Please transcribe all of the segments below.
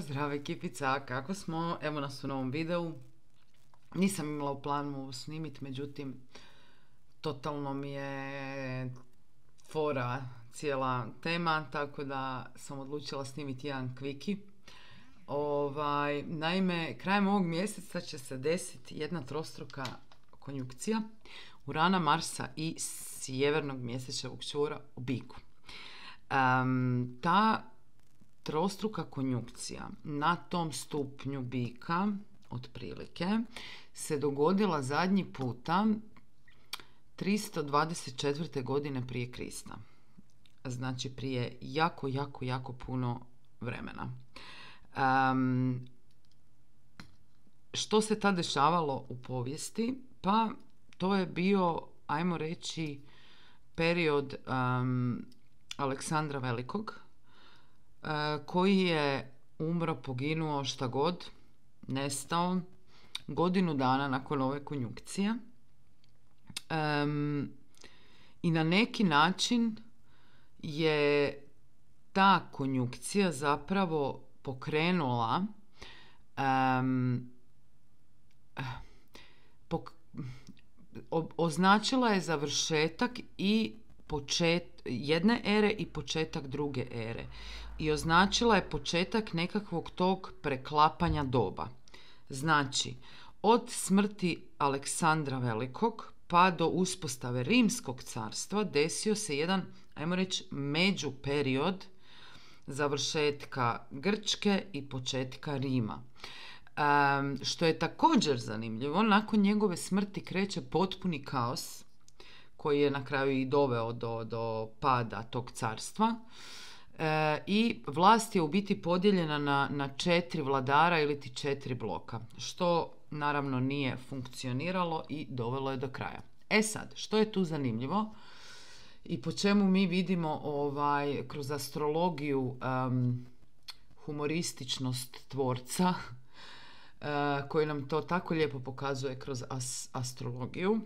Zdravo ekipica, kako smo? Evo nas u novom videu. Nisam imala u planu snimit, međutim, totalno mi je fora cijela tema, tako da sam odlučila snimiti jedan kviki. Ovaj, naime, krajem ovog mjeseca će se desiti jedna trostruka konjukcija Urana, Marsa i sjevernog mjesečevog čura, u Biku. ta trostruka konjukcija na tom stupnju bika otprilike se dogodila zadnji puta 324. godine prije Krista. Znači prije jako, jako, jako puno vremena. što se tad dešavalo u povijesti? Pa to je bio, ajmo reći, period Aleksandra Velikog, E, koji je umro, poginuo, šta god, nestao godinu dana nakon ove konjukcije. I na neki način je ta konjukcija zapravo pokrenula označila je završetak i početak jedne ere i početak druge ere. I označila je početak nekakvog tog preklapanja doba. Znači, od smrti Aleksandra Velikog pa do uspostave Rimskog carstva desio se jedan, ajmo reći, među period završetka Grčke i početka Rima. što je također zanimljivo, nakon njegove smrti kreće potpuni kaos koji je na kraju i doveo do, do pada tog carstva. E, I vlast je u biti podijeljena na, na četiri vladara ili ti četiri bloka, što naravno nije funkcioniralo i dovelo je do kraja. E sad, što je tu zanimljivo i po čemu mi vidimo ovaj, kroz astrologiju humorističnost tvorca e, koji nam to tako lijepo pokazuje kroz astrologiju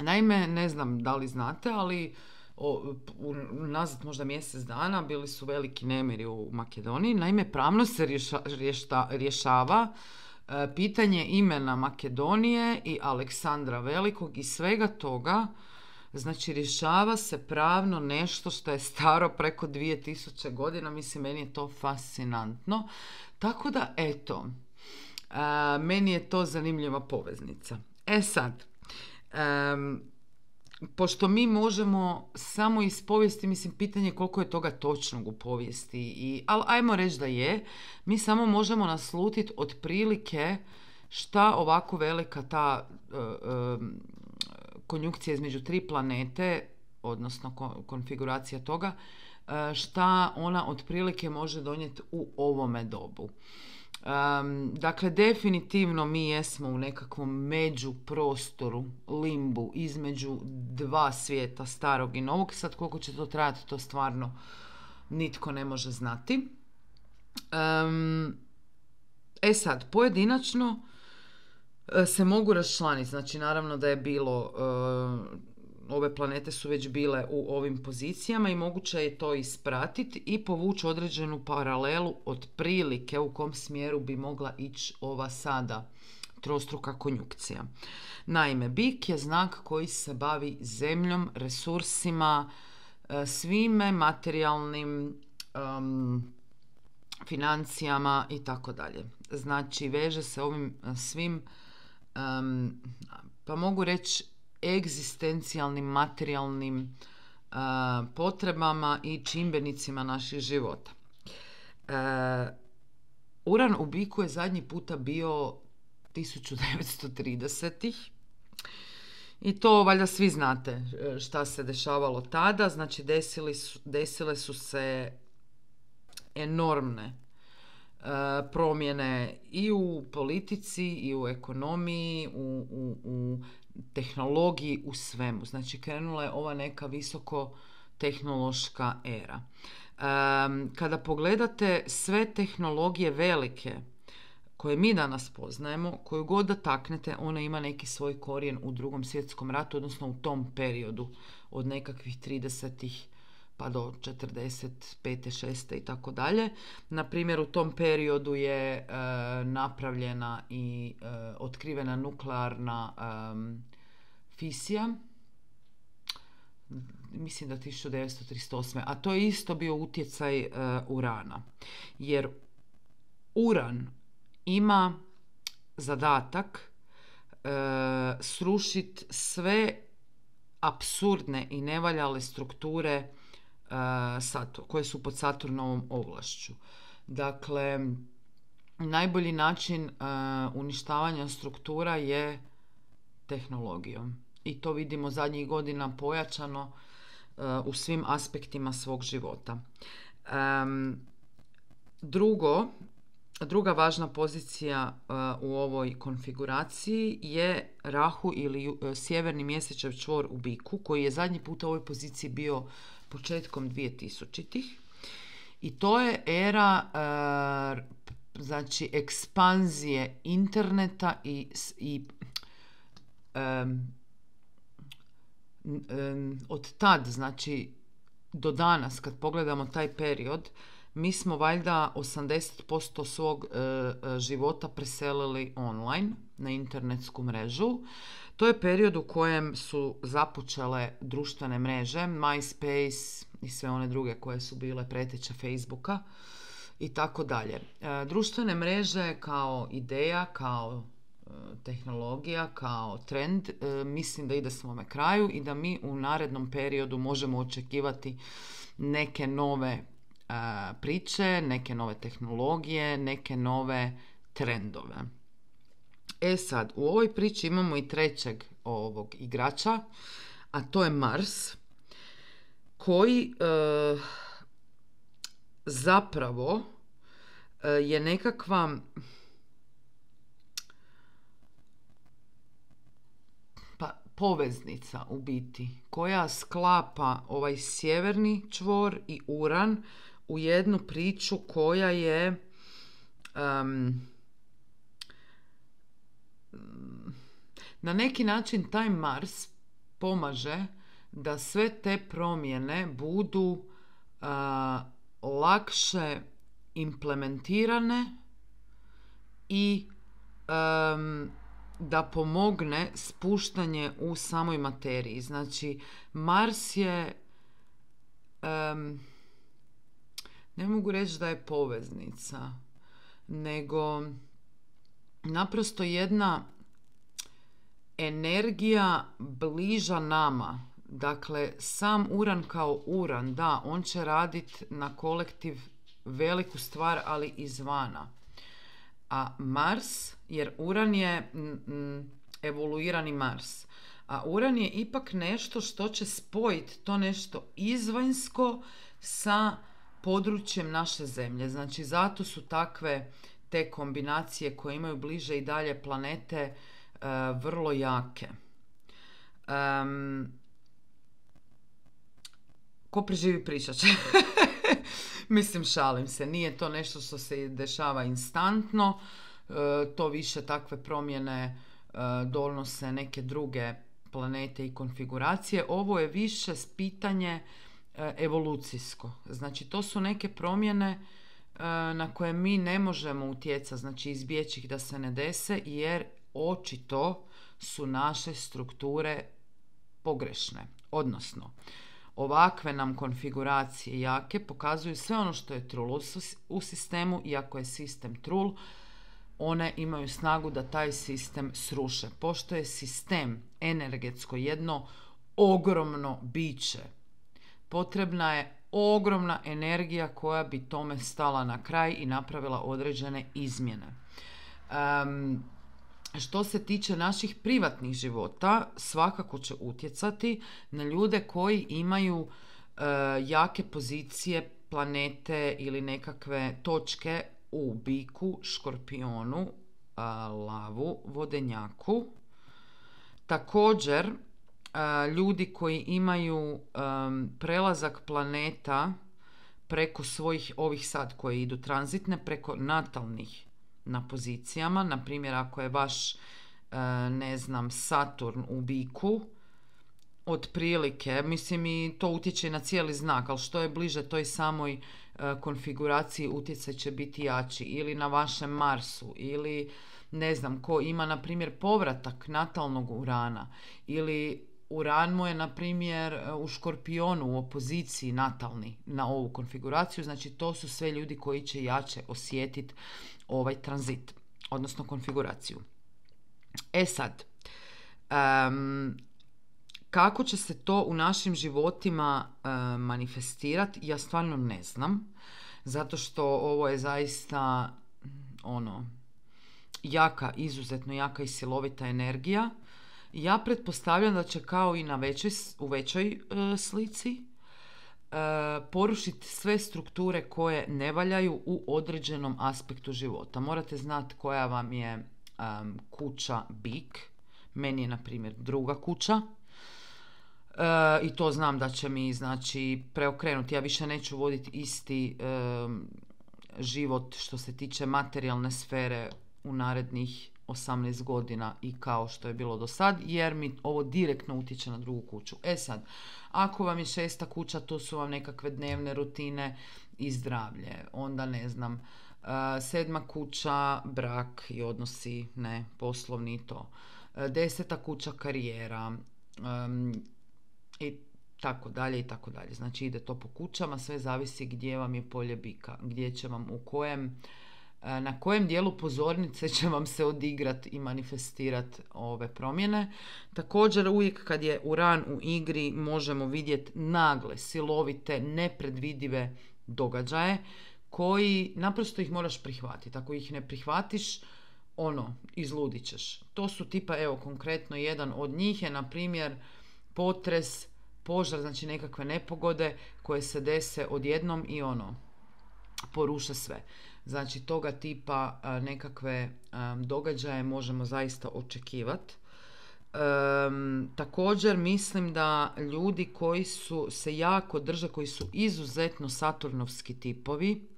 Naime, ne znam da li znate, ali o, nazad možda mjesec dana bili su veliki nemiri u Makedoniji. Naime, pravno se rješta, rješava e, pitanje imena Makedonije i Aleksandra Velikog i svega toga. Znači, rješava se pravno nešto što je staro preko 2000 godina. Mislim, meni je to fascinantno. Tako da, eto, e, meni je to zanimljiva poveznica. E sad, pošto mi možemo samo iz povijesti, mislim, pitanje koliko je toga točnog u povijesti, i, ali ajmo reći da je, mi samo možemo naslutiti otprilike šta ovako velika ta uh, konjunkcija između tri planete, odnosno konfiguracija toga, e, šta ona otprilike može donijeti u ovome dobu. Um, dakle, definitivno mi jesmo u nekakvom međuprostoru, limbu, između dva svijeta, starog i novog. Sad koliko će to trajati, to stvarno nitko ne može znati. e sad, pojedinačno e, se mogu raščlaniti. Znači, naravno da je bilo... E, ove planete su već bile u ovim pozicijama i moguće je to ispratiti i povući određenu paralelu od prilike u kom smjeru bi mogla ići ova sada trostruka konjukcija. Naime, bik je znak koji se bavi zemljom, resursima, e, svime materijalnim financijama i tako dalje. Znači, veže se ovim svim pa mogu reći egzistencijalnim, materijalnim e, potrebama i čimbenicima naših života. E, uran u biku je zadnji puta bio 1930-ih. I to valjda svi znate e, šta se dešavalo tada. Znači desile su se enormne E, promjene i u politici i u ekonomiji, u, u, u tehnologiji, u svemu. Znači krenula je ova neka visoko tehnološka era. E, kada pogledate sve tehnologije velike koje mi danas poznajemo, koju god da taknete, ona ima neki svoj korijen u drugom svjetskom ratu, odnosno u tom periodu od nekakvih 30-ih pa do 45. 6. i tako dalje. Na primjer u tom periodu je e, napravljena i e, otkrivena nuklearna e, fisija mislim da 1938. A to je isto bio utjecaj urana. Jer uran ima zadatak srušiti sve apsurdne i nevaljale strukture koje su pod Saturnovom ovlašću. Dakle, najbolji način uništavanja struktura je tehnologijom. I to vidimo zadnjih godina pojačano u svim aspektima svog života. Drugo, druga važna pozicija u ovoj konfiguraciji je Rahu ili e, sjeverni mjesečev čvor u Biku, koji je zadnji put u ovoj poziciji bio početkom 2000-ih i to je era eh, znači ekspanzije interneta i, i um, um, od tad znači do danas kad pogledamo taj period mi smo valjda 80% svog eh, eh, života preselili online na internetsku mrežu to je period u kojem su započele društvene mreže, MySpace i sve one druge koje su bile preteča Facebooka i tako dalje. E, društvene mreže kao ideja, kao e, tehnologija kao trend e, mislim da ide svome kraju i da mi u narednom periodu možemo očekivati neke nove priče, neke nove tehnologije, neke nove trendove. E sad, u ovoj priči imamo i trećeg ovog igrača, a to je Mars, koji e, zapravo e, je nekakva... Pa, poveznica u biti, koja sklapa ovaj sjeverni čvor i uran u jednu priču koja je... Na neki način taj Mars pomaže da sve te promjene budu lakše implementirane i da pomogne spuštanje u samoj materiji. Znači, Mars je ne mogu reći da je poveznica, nego naprosto jedna energija bliža nama. Dakle, sam uran kao uran, da, on će raditi na kolektiv veliku stvar, ali izvana. A Mars, jer uran je evoluirani Mars, a uran je ipak nešto što će spojiti to nešto izvanjsko sa područjem naše zemlje. Znači, zato su takve te kombinacije koje imaju bliže i dalje planete E, vrlo jake. ko preživi pričat Mislim, šalim se. Nije to nešto što se dešava instantno. E, to više takve promjene e, donose neke druge planete i konfiguracije. Ovo je više pitanje e, evolucijsko. Znači, to su neke promjene na koje mi ne možemo utjecati, znači izbjeći ih da se ne dese, jer očito su naše strukture pogrešne. Odnosno, ovakve nam konfiguracije jake pokazuju sve ono što je trul u sistemu iako je sistem trul, one imaju snagu da taj sistem sruše. Pošto je sistem energetsko jedno ogromno biće, potrebna je ogromna energija koja bi tome stala na kraj i napravila određene izmjene što se tiče naših privatnih života, svakako će utjecati na ljude koji imaju e, jake pozicije planete ili nekakve točke u biku, škorpionu, lavu, vodenjaku. Također, ljudi koji imaju prelazak planeta preko svojih ovih sad koji idu tranzitne, preko natalnih na pozicijama. Na primjer, ako je vaš, e, ne znam, Saturn u biku, otprilike, mislim i to utječe na cijeli znak, ali što je bliže toj samoj e, konfiguraciji utjecaj će biti jači ili na vašem Marsu ili ne znam ko ima na primjer povratak natalnog urana ili Uran je, na primjer, e, u Škorpionu, u opoziciji natalni na ovu konfiguraciju. Znači, to su sve ljudi koji će jače osjetiti ovaj tranzit, odnosno konfiguraciju. E sad, um, kako će se to u našim životima e, manifestirati, ja stvarno ne znam. Zato što ovo je zaista, ono, jaka, izuzetno jaka i silovita energija ja pretpostavljam da će kao i na većoj, u većoj e, slici e, porušiti sve strukture koje ne valjaju u određenom aspektu života. Morate znati koja vam je kuća bik. Meni je, na primjer, druga kuća. E, I to znam da će mi znači preokrenuti. Ja više neću voditi isti život što se tiče materijalne sfere u narednih 18 godina i kao što je bilo do sad, jer mi ovo direktno utječe na drugu kuću. E sad, ako vam je šesta kuća, to su vam nekakve dnevne rutine i zdravlje. Onda ne znam, e, sedma kuća, brak i odnosi, ne, poslovni i to. E, deseta kuća, karijera i tako dalje i tako dalje. Znači ide to po kućama, sve zavisi gdje vam je polje bika, gdje će vam u kojem E, na kojem dijelu pozornice će vam se odigrati i manifestirati ove promjene. Također uvijek kad je uran u igri možemo vidjeti nagle, silovite, nepredvidive događaje koji naprosto ih moraš prihvatiti. Ako ih ne prihvatiš, ono, izludit ćeš. To su tipa, evo, konkretno jedan od njih je, na primjer, potres, požar, znači nekakve nepogode koje se dese odjednom i ono, poruše sve. Znači toga tipa nekakve događaje možemo zaista očekivati. Um, također mislim da ljudi koji su se jako drže, koji su izuzetno saturnovski tipovi,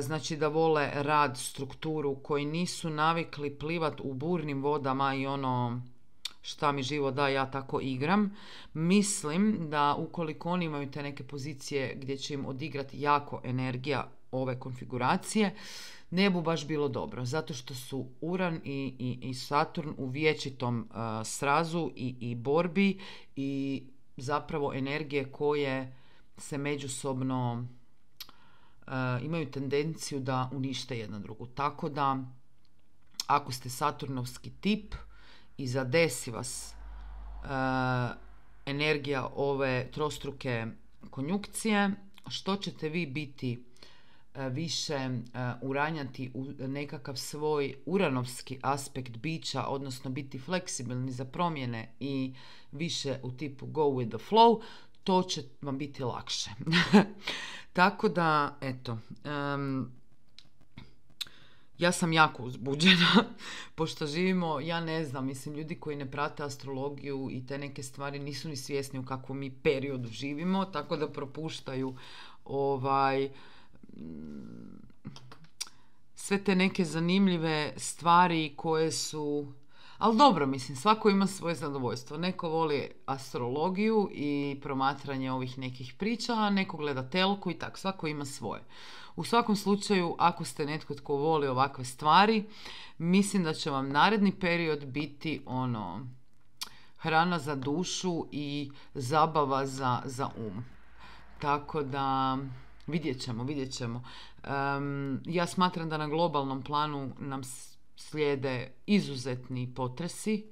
znači da vole rad, strukturu, koji nisu navikli plivat u burnim vodama i ono šta mi živo da, ja tako igram. Mislim da ukoliko oni imaju te neke pozicije gdje će im odigrati jako energija ove konfiguracije, ne bu baš bilo dobro, zato što su Uran i, i, i Saturn u vječitom e, srazu i, i borbi i zapravo energije koje se međusobno e, imaju tendenciju da unište jedna drugu. Tako da, ako ste Saturnovski tip, i zadesi vas eh, energija ove trostruke konjukcije, što ćete vi biti eh, više eh, uranjati u nekakav svoj uranovski aspekt bića, odnosno biti fleksibilni za promjene i više u tipu go with the flow, to će vam biti lakše. Tako da, eto, um, ja sam jako uzbuđena, pošto živimo, ja ne znam, mislim, ljudi koji ne prate astrologiju i te neke stvari nisu ni svjesni u kakvom mi periodu živimo, tako da propuštaju ovaj mm, sve te neke zanimljive stvari koje su ali dobro, mislim, svako ima svoje zadovoljstvo. Neko voli astrologiju i promatranje ovih nekih priča, a neko gleda telku i tak. Svako ima svoje. U svakom slučaju, ako ste netko tko voli ovakve stvari, mislim da će vam naredni period biti ono hrana za dušu i zabava za, za um. Tako da vidjet ćemo, vidjet ćemo. ja smatram da na globalnom planu nam slijede izuzetni potresi.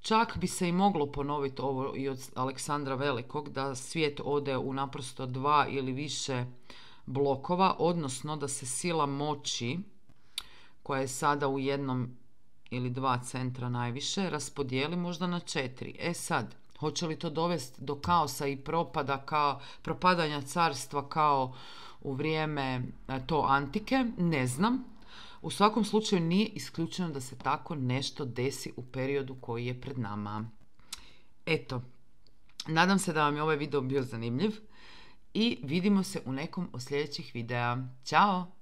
Čak bi se i moglo ponoviti ovo i od Aleksandra Velikog da svijet ode u naprosto dva ili više blokova, odnosno da se sila moći koja je sada u jednom ili dva centra najviše raspodijeli možda na četiri. E sad, hoće li to dovesti do kaosa i propada kao, propadanja carstva kao u vrijeme e, to antike? Ne znam, u svakom slučaju nije isključeno da se tako nešto desi u periodu koji je pred nama. Eto, nadam se da vam je ovaj video bio zanimljiv i vidimo se u nekom od sljedećih videa. Ćao!